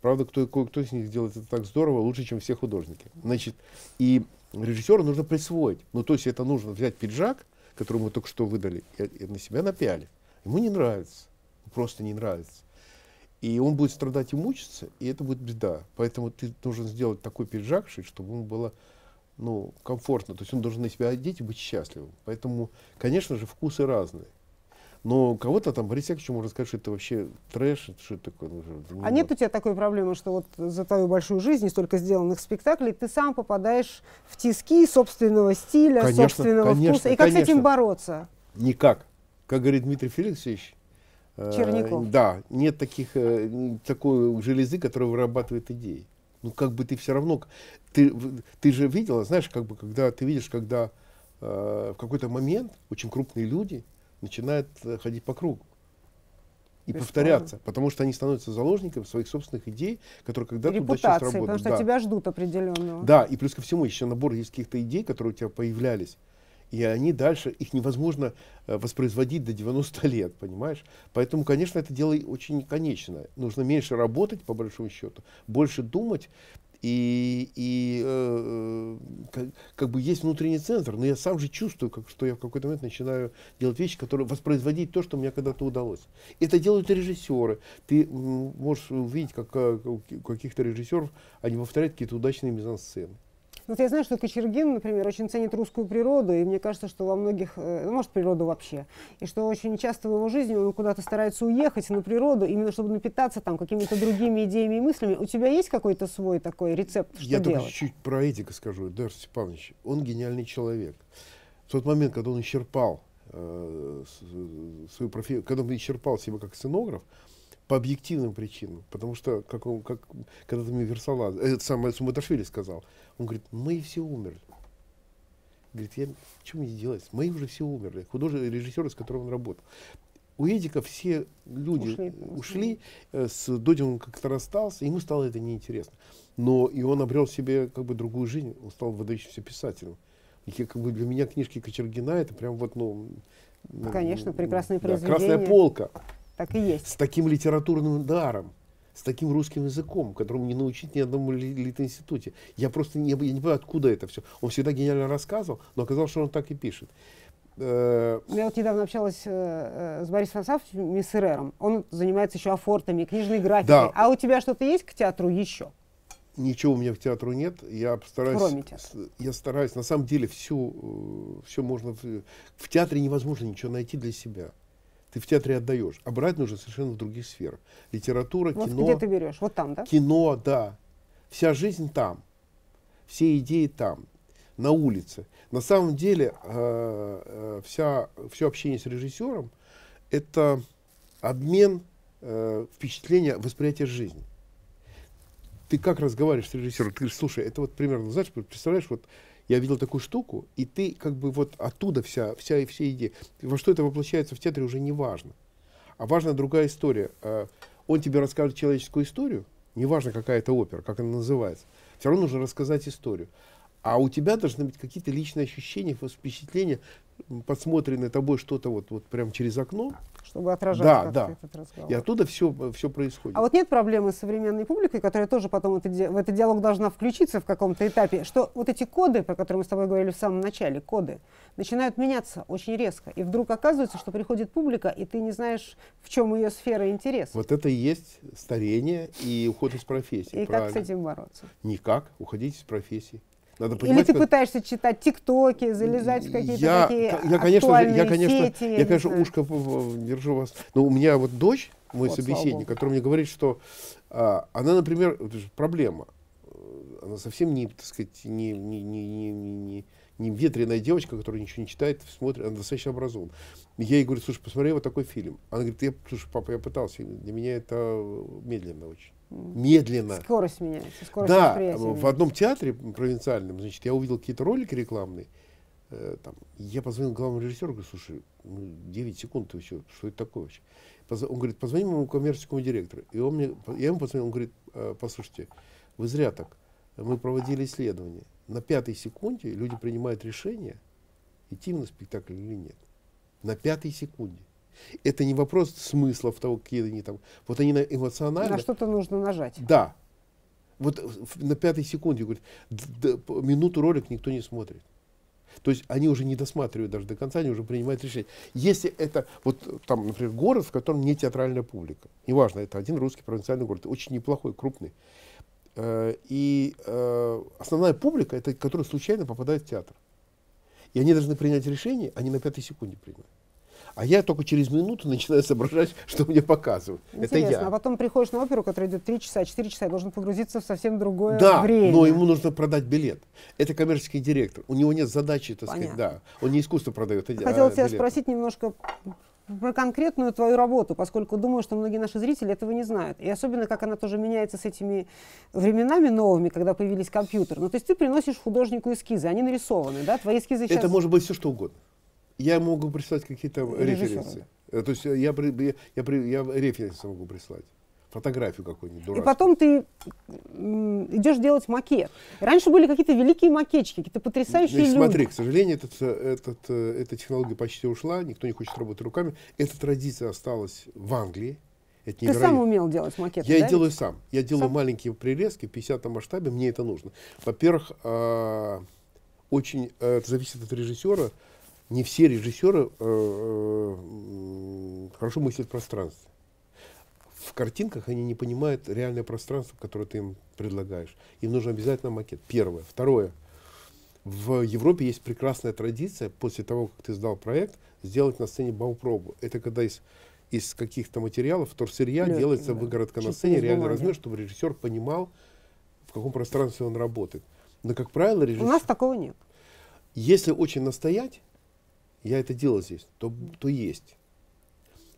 Правда, кто, кто из них делает это так здорово, лучше, чем все художники. Значит, и режиссеру нужно присвоить. Ну, то есть это нужно взять пиджак, который мы только что выдали, и, и на себя напяли. Ему не нравится, просто не нравится. И он будет страдать и мучиться, и это будет беда. Поэтому ты должен сделать такой пиджак, чтобы ему было ну, комфортно. То есть он должен на себя одеть и быть счастливым. Поэтому, конечно же, вкусы разные. Но кого-то там присяг, чему рассказать, что это вообще трэш, что это такое. Ну, ну, а нет у тебя такой проблемы, что вот за твою большую жизнь столько сделанных спектаклей ты сам попадаешь в тиски собственного стиля, конечно, собственного конечно, вкуса. И как с этим бороться? Никак. Как говорит Дмитрий Феликсович, Черников. Э, да, нет таких, э, такой железы, которая вырабатывает идеи. Ну, как бы ты все равно, ты, ты же видела, знаешь, как бы, когда ты видишь, когда э, в какой-то момент очень крупные люди, начинает э, ходить по кругу и Бесспорно. повторяться, потому что они становятся заложниками своих собственных идей, которые когда-то удачно сработали. потому что да. тебя ждут определенного. Да, и плюс ко всему еще набор есть каких-то идей, которые у тебя появлялись, и они дальше, их невозможно э, воспроизводить до 90 лет, понимаешь? Поэтому, конечно, это дело очень конечное. Нужно меньше работать, по большому счету, больше думать, и, и э, э, как, как бы есть внутренний центр, но я сам же чувствую, как, что я в какой-то момент начинаю делать вещи, которые воспроизводить то, что мне когда-то удалось. Это делают режиссеры. Ты можешь увидеть, как, э, как у каких-то режиссеров они повторяют какие-то удачные мизансцены. Ну, вот я знаю, что Кочергин, например, очень ценит русскую природу, и мне кажется, что во многих, э, ну, может, природу вообще, и что очень часто в его жизни он куда-то старается уехать на природу, именно чтобы напитаться там какими-то другими идеями и мыслями. У тебя есть какой-то свой такой рецепт, что Я делать? только чуть-чуть про Этика скажу, Дар Степанович. Он гениальный человек. В тот момент, когда он исчерпал э, э свою профессию, когда он исчерпал себя как сценограф, по объективным причинам. Потому что, как он, как когда-то мне Версалад, э, это самое Суматашвили сказал, он говорит, мы все умерли. Говорит, я, что мне делать? Мы уже все умерли. Художник, режиссер, с которым он работал. У Эдика все люди ушли, ушли э, с он как-то расстался, ему стало это неинтересно. Но и он обрел себе как бы другую жизнь, он стал выдающимся писателем. И как бы для меня книжки Кочергина это прям вот, ну... Конечно, ну, прекрасные да, произведения. Красная полка. Так и есть. С таким литературным даром с таким русским языком, которому не научить ни одному лит Я просто не, я не понимаю, откуда это все. Он всегда гениально рассказывал, но оказалось, что он так и пишет. Э, я вот недавно общалась э, э, с Борисом Савчевичем Миссерером. Он занимается еще афортами, книжной графикой. Да. А у тебя что-то есть к театру еще? Ничего у меня к театру нет. Я стараюсь, Кроме театра. я стараюсь. На самом деле все, все можно в театре невозможно ничего найти для себя ты в театре отдаешь, а брать нужно совершенно в других сферах. Литература, вот кино. где ты берешь? Вот там, да? Кино, да. Вся жизнь там. Все идеи там, на улице. На самом деле, э, э, вся, все общение с режиссером – это обмен э, впечатления, восприятия жизни. Ты как разговариваешь с режиссером? Ты говоришь, слушай, это вот примерно, знаешь, представляешь, вот я видел такую штуку, и ты как бы вот оттуда вся, вся и все идеи. Во что это воплощается в театре уже не важно. А важна другая история. Э, он тебе расскажет человеческую историю, неважно какая это опера, как она называется, все равно нужно рассказать историю а у тебя должны быть какие-то личные ощущения, впечатления, подсмотренное тобой что-то вот, вот прямо через окно. Чтобы отражать да, да. этот разговор. И оттуда все, все происходит. А вот нет проблемы с современной публикой, которая тоже потом это, в этот диалог должна включиться в каком-то этапе, что вот эти коды, про которые мы с тобой говорили в самом начале, коды, начинают меняться очень резко. И вдруг оказывается, что приходит публика, и ты не знаешь, в чем ее сфера интереса. Вот это и есть старение и уход из профессии. И правильно. как с этим бороться? Никак. Уходить из профессии. Надо Или ты как... пытаешься читать тиктоки, залезать в какие-то я, такие я, конечно, я, конечно, сети. Я, конечно, ушко держу вас. Но у меня вот дочь, мой вот, собеседник, который мне говорит, что а, она, например, это же проблема. Она совсем не, так сказать, не, не, не, не, не, не ветреная девочка, которая ничего не читает, смотрит, она достаточно образована. Я ей говорю, слушай, посмотри вот такой фильм. Она говорит, я, слушай, папа, я пытался, для меня это медленно очень медленно. Скорость меняется, скорость Да, в одном театре провинциальном, значит, я увидел какие-то ролики рекламные, э, там, я позвонил главному режиссеру, говорю, слушай, ну, 9 секунд, ты все, что это такое вообще? Он говорит, позвони моему коммерческому директору. И он мне, я ему позвонил, он говорит, «Э, послушайте, вы зря так, мы проводили исследование. На пятой секунде люди принимают решение, идти на спектакль или нет. На пятой секунде. Это не вопрос смыслов того, какие они там. Вот они эмоционально... На что-то нужно нажать. Да. Вот на пятой секунде, говорит, минуту ролик никто не смотрит. То есть они уже не досматривают даже до конца, они уже принимают решение. Если это, вот там, например, город, в котором не театральная публика, неважно, это один русский провинциальный город, очень неплохой, крупный, э, и э, основная публика, это которая случайно попадает в театр. И они должны принять решение, они на пятой секунде принимают. А я только через минуту начинаю соображать, что мне показывают. Интересно, это я. а потом приходишь на оперу, которая идет 3 часа, 4 часа, и должен погрузиться в совсем другое да, время. но ему нужно продать билет. Это коммерческий директор. У него нет задачи, так Понятно. сказать, да. Он не искусство продает. А, Хотела тебя спросить немножко про конкретную твою работу, поскольку думаю, что многие наши зрители этого не знают. И особенно, как она тоже меняется с этими временами новыми, когда появились компьютеры. Ну, то есть ты приносишь художнику эскизы, они нарисованы, да? Твои эскизы сейчас... Это может быть все что угодно. Я могу прислать какие-то референсы. Э, то есть э, я, я, я, я референсы могу прислать фотографию какую-нибудь дурацкую. И потом ты идешь делать макет. Раньше были какие-то великие макетчики, какие-то потрясающие Значит, люди. Смотри, к сожалению, этот, э, этот, эта технология почти ушла, никто не хочет работать руками. Эта традиция осталась в Англии. Это Ты сам умел делать макеты, Я да? делаю сам. Я делаю сам? маленькие прирезки в 50 масштабе, мне это нужно. Во-первых, а, очень это зависит от режиссера, не все режиссеры э, э, хорошо мыслят пространстве. В картинках они не понимают реальное пространство, которое ты им предлагаешь. Им нужен обязательно макет. Первое. Второе. В Европе есть прекрасная традиция после того, как ты сдал проект, сделать на сцене баупробу. Это когда из, из каких-то материалов, вторсырья Легкий, делается да. выгородка Чисто на сцене, реальный размер, чтобы режиссер понимал, в каком пространстве он работает. Но, как правило, режиссер... У нас такого нет. Если очень настоять, я это делал здесь, то, то есть.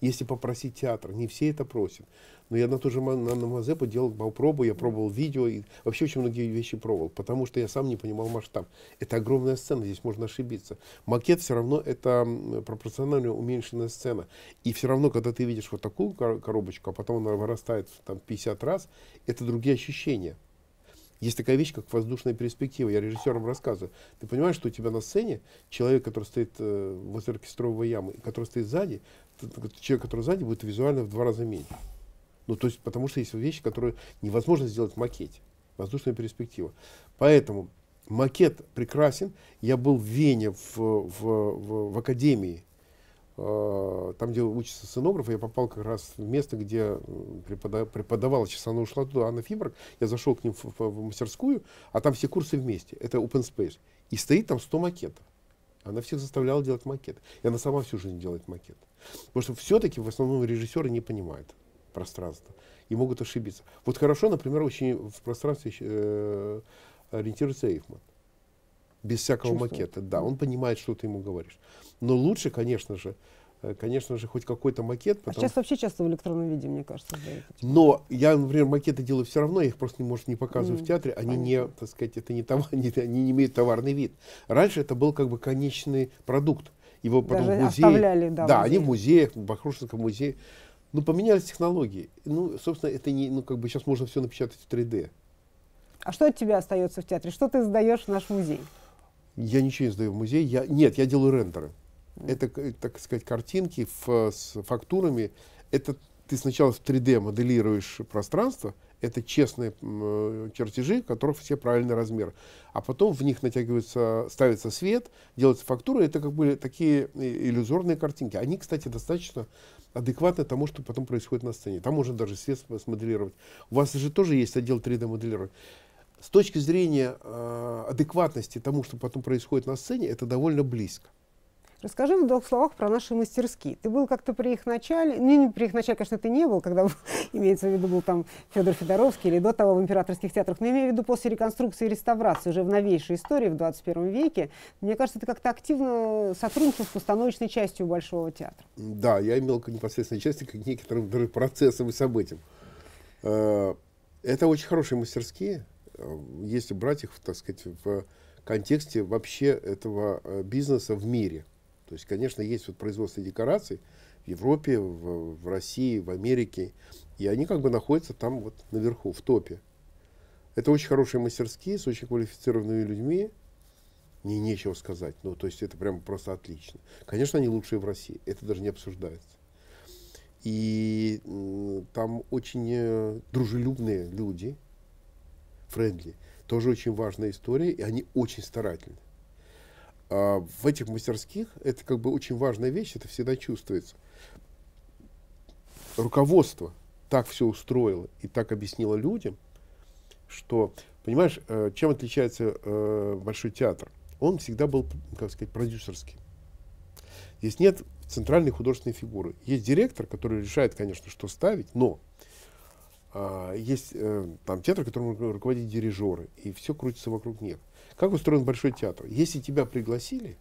Если попросить театр, не все это просят. Но я на ту же на, на Мазепу делал пробу, я пробовал видео, и вообще очень многие вещи пробовал, потому что я сам не понимал масштаб. Это огромная сцена, здесь можно ошибиться. Макет все равно это пропорционально уменьшенная сцена. И все равно, когда ты видишь вот такую коробочку, а потом она вырастает там 50 раз, это другие ощущения. Есть такая вещь, как воздушная перспектива. Я режиссерам рассказываю. Ты понимаешь, что у тебя на сцене человек, который стоит э, возле оркестровой ямы, который стоит сзади, человек, который сзади, будет визуально в два раза меньше. Ну, то есть, потому что есть вещи, которые невозможно сделать в макете. Воздушная перспектива. Поэтому макет прекрасен. Я был в Вене в, в, в, в академии Э, там, где учится сценограф, я попал как раз в место, где преподавала, преподавала сейчас она ушла туда, Анна Фибрак, я зашел к ним в, в, в мастерскую, а там все курсы вместе, это open space, и стоит там 100 макетов. Она всех заставляла делать макеты. И она сама всю жизнь делает макет. Потому что все-таки в основном режиссеры не понимают пространство и могут ошибиться. Вот хорошо, например, очень в пространстве э, ориентируется Эйфман без всякого Чувствует. макета. Да, он понимает, что ты ему говоришь. Но лучше, конечно же, э, конечно же, хоть какой-то макет. А потому... А сейчас вообще часто в электронном виде, мне кажется. Да, Но я, например, макеты делаю все равно, я их просто не, может, не показываю mm, в театре. Они понятно. не, так сказать, это не товар, они, они не имеют товарный вид. Раньше это был как бы конечный продукт. Его потом Даже в музее. Оставляли, да, да музей. они в музеях, в Бахрушинском музее. Ну, поменялись технологии. Ну, собственно, это не, ну, как бы сейчас можно все напечатать в 3D. А что от тебя остается в театре? Что ты сдаешь в наш музей? Я ничего не сдаю в музей. Я, нет, я делаю рендеры. Это, так сказать, картинки в, с фактурами. Это ты сначала в 3D моделируешь пространство, это честные э, чертежи, у которых все правильный размер. А потом в них натягивается, ставится свет, делается фактура. Это как были такие э, иллюзорные картинки. Они, кстати, достаточно адекватны тому, что потом происходит на сцене. Там можно даже свет смоделировать. У вас же тоже есть отдел 3D-моделирования с точки зрения э, адекватности тому, что потом происходит на сцене, это довольно близко. Расскажи в двух словах про наши мастерские. Ты был как-то при их начале, не, не при их начале, конечно, ты не был, когда имеется в виду был там Федор Федоровский или до того в императорских театрах, но имею в виду после реконструкции и реставрации, уже в новейшей истории в 21 веке. Мне кажется, ты как-то активно сотрудничал с постановочной частью Большого театра. Да, я имел непосредственной части к некоторым процессам и событиям. Э, это очень хорошие мастерские, Э, если брать их, так сказать, в контексте вообще этого э, бизнеса в мире. То есть, конечно, есть вот производство декораций в Европе, в, в России, в Америке, и они как бы находятся там вот наверху, в топе. Это очень хорошие мастерские с очень квалифицированными людьми, мне нечего сказать. Ну, то есть это прям просто отлично. Конечно, они лучшие в России, это даже не обсуждается. И там очень э, дружелюбные люди, френдли. Тоже очень важная история, и они очень старательны. А в этих мастерских это как бы очень важная вещь, это всегда чувствуется. Руководство так все устроило и так объяснило людям, что, понимаешь, э, чем отличается э, Большой театр? Он всегда был, как сказать, продюсерский. Здесь нет центральной художественной фигуры. Есть директор, который решает, конечно, что ставить, но а, есть э, там театр, которым руководят дирижеры, и все крутится вокруг них. Как устроен большой театр? Если тебя пригласили,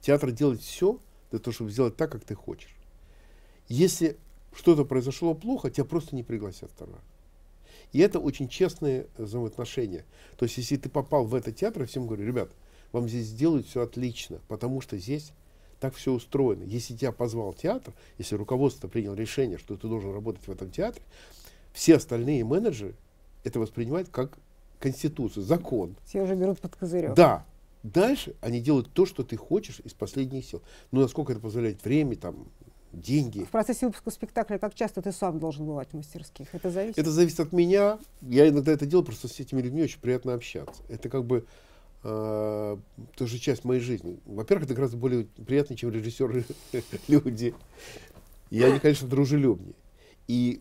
театр делает все для того, чтобы сделать так, как ты хочешь. Если что-то произошло плохо, тебя просто не пригласят второй раз. И это очень честные взаимоотношения. То есть, если ты попал в этот театр, я всем говорю, ребят, вам здесь сделают все отлично, потому что здесь так все устроено. Если тебя позвал театр, если руководство приняло решение, что ты должен работать в этом театре, все остальные менеджеры это воспринимают как конституцию, закон. Все уже берут под козырек. Да. Дальше они делают то, что ты хочешь из последних сил. Но ну, насколько это позволяет время, там, деньги. В процессе выпуска спектакля как часто ты сам должен бывать в мастерских? Это зависит? Это зависит от меня. Я иногда это делаю, просто с этими людьми очень приятно общаться. Это как бы э, тоже часть моей жизни. Во-первых, это гораздо более приятно, чем режиссеры люди. И они, конечно, дружелюбнее. И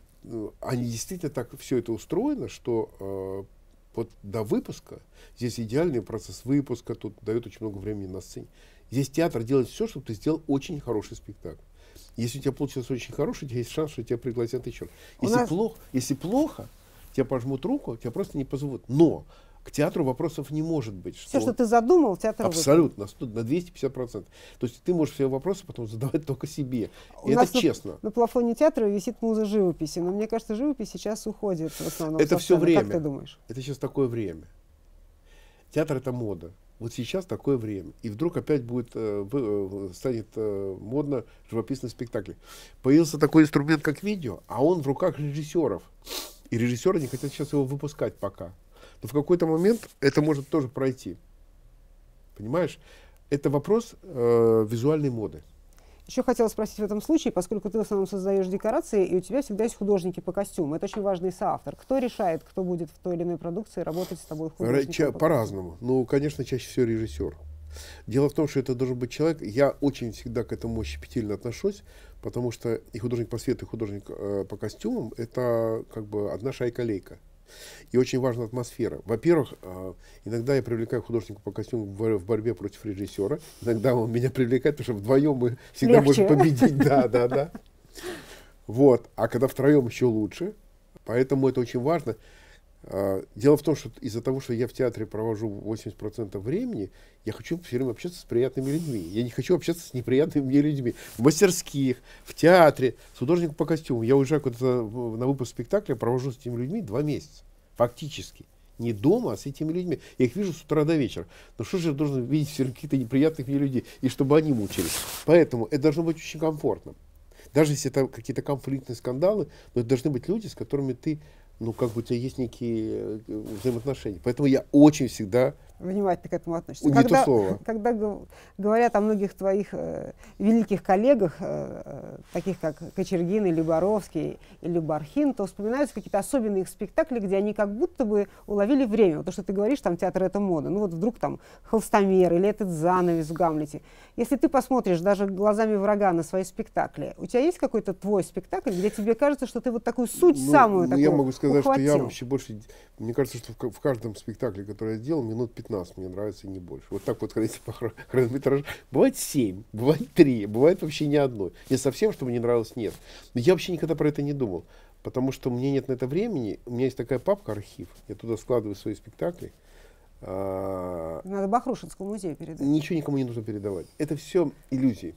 они действительно так все это устроено, что э, вот до выпуска, здесь идеальный процесс выпуска, тут дает очень много времени на сцене. Здесь театр делает все, чтобы ты сделал очень хороший спектакль. Если у тебя получилось очень хороший, у тебя есть шанс, что тебя пригласят еще. Если, нас... плохо, если плохо, тебя пожмут руку, тебя просто не позовут. Но к театру вопросов не может быть. Что все, что ты задумал, театр Абсолютно, выпал. на 250%. То есть ты можешь все вопросы потом задавать только себе. У и это на, честно. На плафоне театра висит муза живописи, но мне кажется, живопись сейчас уходит в основном. Это все время. Как ты думаешь? Это сейчас такое время. Театр это мода. Вот сейчас такое время. И вдруг опять будет, э, э станет э, модно живописный спектакль. Появился такой инструмент, как видео, а он в руках режиссеров. И режиссеры не хотят сейчас его выпускать пока. Но в какой-то момент это может тоже пройти. Понимаешь? Это вопрос э, визуальной моды. Еще хотела спросить в этом случае, поскольку ты в основном создаешь декорации, и у тебя всегда есть художники по костюму. Это очень важный соавтор. Кто решает, кто будет в той или иной продукции работать с тобой художником? По-разному. По ну, конечно, чаще всего режиссер. Дело в том, что это должен быть человек. Я очень всегда к этому щепетильно отношусь, потому что и художник по свету, и художник э, по костюмам это как бы одна шайка-лейка. И очень важна атмосфера. Во-первых, э, иногда я привлекаю художника по костюму в борьбе против режиссера. Иногда он меня привлекает, потому что вдвоем мы всегда Легче. можем победить. Да, да, да. Вот. А когда втроем еще лучше. Поэтому это очень важно. А, дело в том, что из-за того, что я в театре провожу 80% времени, я хочу все время общаться с приятными людьми. Я не хочу общаться с неприятными мне людьми. В мастерских, в театре, с художником по костюму. Я уезжаю куда-то на выпуск спектакля, провожу с этими людьми два месяца. Фактически. Не дома, а с этими людьми. Я их вижу с утра до вечера. Но что же я должен видеть все каких-то неприятных мне людей? И чтобы они мучились. Поэтому это должно быть очень комфортно. Даже если это какие-то конфликтные скандалы, но это должны быть люди, с которыми ты ну, как бы у тебя есть некие э, взаимоотношения. Поэтому я очень всегда внимательно к этому относишься. Не когда, слово. Когда говорят о многих твоих э, великих коллегах, э, э, таких как Кочергин или Боровский или Бархин, то вспоминаются какие-то особенные их спектакли, где они как будто бы уловили время. Вот то, что ты говоришь, там театр это мода. Ну вот вдруг там холстомер или этот занавес в Гамлете. Если ты посмотришь даже глазами врага на свои спектакли, у тебя есть какой-то твой спектакль, где тебе кажется, что ты вот такую суть ну, самую ну, такую Я могу сказать, ухватил? что я вообще больше... Мне кажется, что в, в каждом спектакле, который я делал, минут 15 15, мне нравится не больше. Вот так вот храните по хронометраж. Бывает 7, бывает 3, бывает вообще ни одной. Не совсем, что мне нравилось, нет. Но я вообще никогда про это не думал, потому что мне нет на это времени. У меня есть такая папка архив, я туда складываю свои спектакли. А, Надо Бахрушинскому музею передать. Ничего никому не нужно передавать. Это все иллюзии.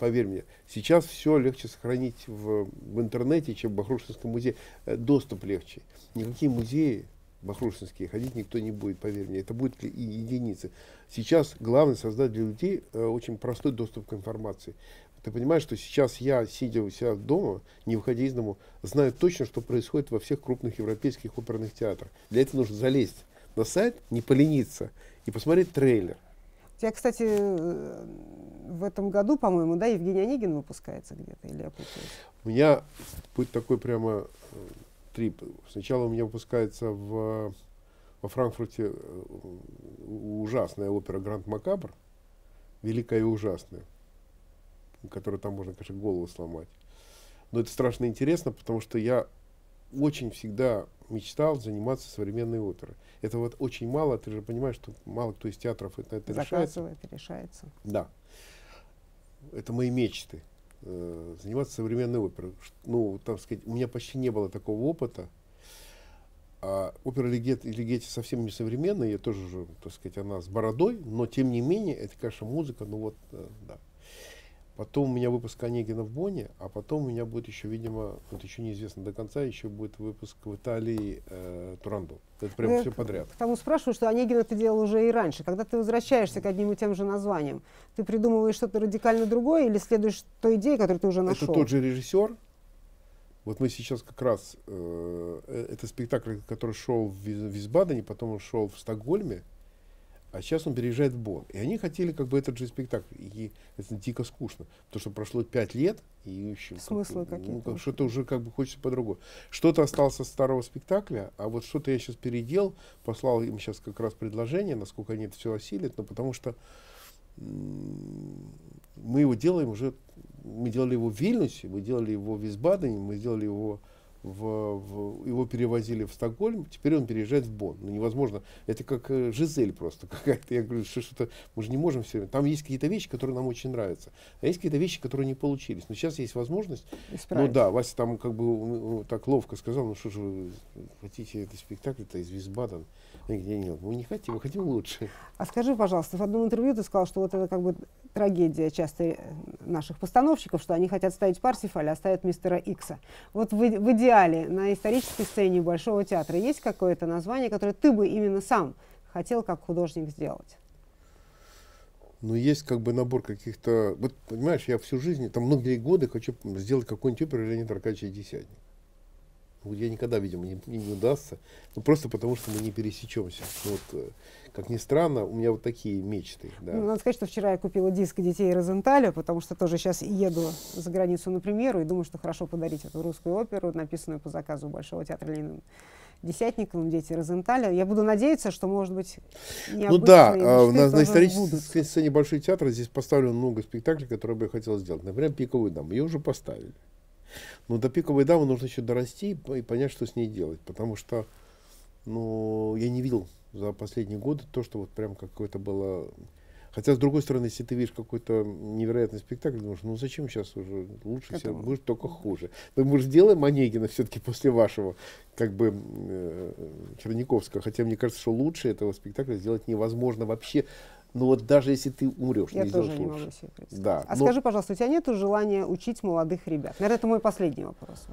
Поверь мне, сейчас все легче сохранить в, в интернете, чем в Бахрушинском музее. Э, доступ легче. Никакие музеи бахрушинские ходить никто не будет, поверь мне. Это будет и единицы. Сейчас главное создать для людей э, очень простой доступ к информации. Ты понимаешь, что сейчас я, сидя у себя дома, не выходя из дому, знаю точно, что происходит во всех крупных европейских оперных театрах. Для этого нужно залезть на сайт, не полениться и посмотреть трейлер. Я, кстати, э, в этом году, по-моему, да, Евгений Онегин выпускается где-то, или я путаюсь? У меня будет такой прямо э, три. Сначала у меня выпускается в, во Франкфурте э, ужасная опера «Гранд Макабр», великая и ужасная, которую там можно, конечно, голову сломать. Но это страшно интересно, потому что я очень всегда мечтал заниматься современной оперой. Это вот очень мало, ты же понимаешь, что мало кто из театров это, это решается. Заказывает, решается. Да. Это мои мечты. Э, заниматься современной оперой. Ну, там сказать, у меня почти не было такого опыта. А опера Лигет, Лигетти совсем не современная, я тоже, так сказать, она с бородой, но тем не менее, это, конечно, музыка, ну вот, э, да. Потом у меня выпуск Онегина в Боне, а потом у меня будет еще, видимо, вот еще неизвестно до конца, еще будет выпуск в Италии э, Турандот. Это прям ну, все подряд. К тому спрашиваю, что Онегина ты делал уже и раньше. Когда ты возвращаешься к одним и тем же названиям, ты придумываешь что-то радикально другое или следуешь той идее, которую ты уже нашел? Это тот же режиссер. Вот мы сейчас как раз... Э, э это спектакль, который шел в Визбадене, потом он шел в Стокгольме. А сейчас он переезжает в Бон. И они хотели как бы этот же спектакль. И это дико скучно. Потому что прошло пять лет, и еще Смыслы как, ну, как, что-то уже как бы хочется по-другому. Что-то осталось от старого спектакля, а вот что-то я сейчас переделал, послал им сейчас как раз предложение, насколько они это все осилят, но потому что мы его делаем уже, мы делали его в Вильнюсе, мы делали его в Висбадене, мы сделали его в, в, его перевозили в Стокгольм, теперь он переезжает в Бонн. Ну, невозможно. Это как э, Жизель просто какая-то. Я говорю, что что-то мы же не можем все время. Там есть какие-то вещи, которые нам очень нравятся, а есть какие-то вещи, которые не получились. Но сейчас есть возможность. Ну Исправить. Ну да, Вася там как бы ну, ну, так ловко сказал, ну что же вы хотите этот спектакль-то из Висбаден? Я говорю, нет, мы не хотим, мы хотим лучше. А скажи, пожалуйста, в одном интервью ты сказал, что вот это как бы трагедия часто э, наших постановщиков, что они хотят ставить Парсифаля, а ставят мистера Икса. Вот в, в идеале сериале, на исторической сцене Большого театра есть какое-то название, которое ты бы именно сам хотел как художник сделать? Ну есть как бы набор каких-то... Вот, понимаешь, я всю жизнь, там многие годы хочу сделать какой-нибудь оперу Леонида Аркадьевича Десятник. Я никогда, видимо, не, не удастся. Ну, просто потому, что мы не пересечемся. Ну, вот, э, как ни странно, у меня вот такие мечты. Да. Ну, надо сказать, что вчера я купила диск детей Розенталя, потому что тоже сейчас еду за границу на премьеру и думаю, что хорошо подарить эту русскую оперу, написанную по заказу Большого театра Ленина. Десятниковым, дети Розенталя. Я буду надеяться, что, может быть, Ну да, а, на, на исторической будут. сцене Большой театр здесь поставлено много спектаклей, которые бы я хотел сделать. Например, «Пиковый дом Ее уже поставили. Но до пиковой дамы нужно еще дорасти и понять, что с ней делать. Потому что ну, я не видел за последние годы то, что вот прям какое-то было... Хотя, с другой стороны, если ты видишь какой-то невероятный спектакль, думаешь, ну зачем сейчас уже лучше, все, будет только хуже. Но мы же сделаем Онегина все-таки после вашего, как бы, э, Черниковского. Хотя мне кажется, что лучше этого спектакля сделать невозможно вообще но ну, вот даже если ты умрешь, я не тоже не могу себе представить. Да, а но... скажи, пожалуйста, у тебя нет желания учить молодых ребят? Наверное, это мой последний вопрос.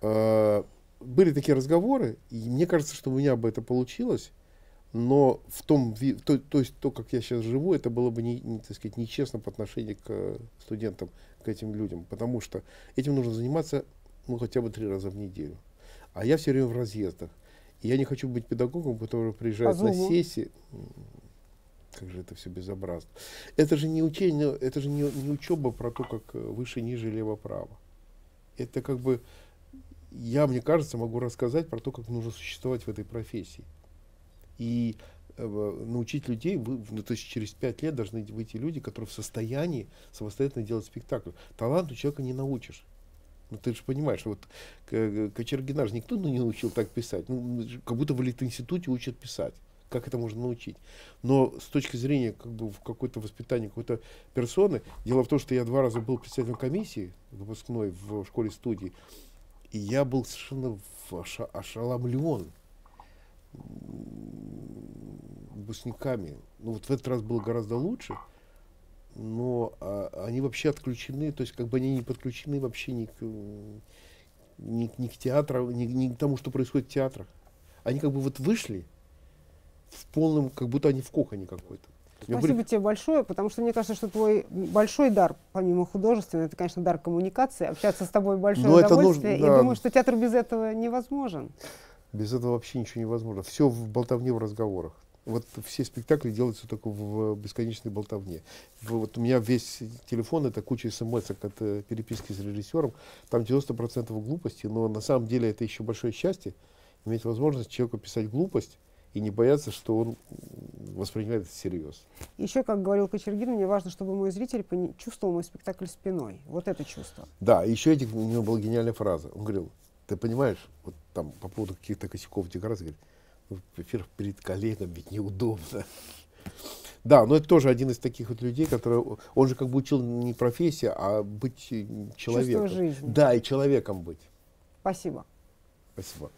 Э, были такие разговоры, и мне кажется, что у меня бы это получилось, но в том, то, то есть то, как я сейчас живу, это было бы не, не, так сказать, нечестно по отношению к студентам, к этим людям, потому что этим нужно заниматься ну, хотя бы три раза в неделю. А я все время в разъездах. И я не хочу быть педагогом, который приезжает на сессии. Как же это все безобразно. Это же не учение, ну, это же не, не учеба про то, как э, выше, ниже, лево, право. Это как бы, я, мне кажется, могу рассказать про то, как нужно существовать в этой профессии. И э, научить людей, вы, ну, то есть через пять лет должны выйти люди, которые в состоянии самостоятельно делать спектакль. талант у человека не научишь. Ну, ты же понимаешь, вот Кочергина же никто ну, не научил так писать. Ну, как будто в институте учат писать как это можно научить. Но с точки зрения как бы, в какое то воспитание какой-то персоны, дело в том, что я два раза был председателем комиссии выпускной в школе-студии, и я был совершенно ошеломлен выпускниками. Ну, вот в этот раз было гораздо лучше, но а, они вообще отключены, то есть как бы они не подключены вообще ни к, ни, ни к театру, ни, ни к тому, что происходит в театрах. Они как бы вот вышли, в полном, как будто они в коконе какой-то. Спасибо были... тебе большое, потому что мне кажется, что твой большой дар, помимо художественного, это, конечно, дар коммуникации, общаться с тобой большое Но удовольствие. Это нужно, да. И думаю, что театр без этого невозможен. Без этого вообще ничего невозможно. Все в болтовне, в разговорах. Вот все спектакли делаются только в бесконечной болтовне. Вот у меня весь телефон — это куча смс от э, переписки с режиссером. Там 90% глупости, но на самом деле это еще большое счастье, иметь возможность человеку писать глупость, и не бояться, что он воспринимает это всерьез. Еще, как говорил Кочергин, мне важно, чтобы мой зритель чувствовал мой спектакль спиной. Вот это чувство. Да, еще этих, у него была гениальная фраза. Он говорил, ты понимаешь, вот там по поводу каких-то косяков декораций, говорит, ну, эфир перед коллегами ведь неудобно. Да, но это тоже один из таких вот людей, который, он же как бы учил не профессия, а быть э, человеком. Чувство жизни. Да, и человеком быть. Спасибо. Спасибо.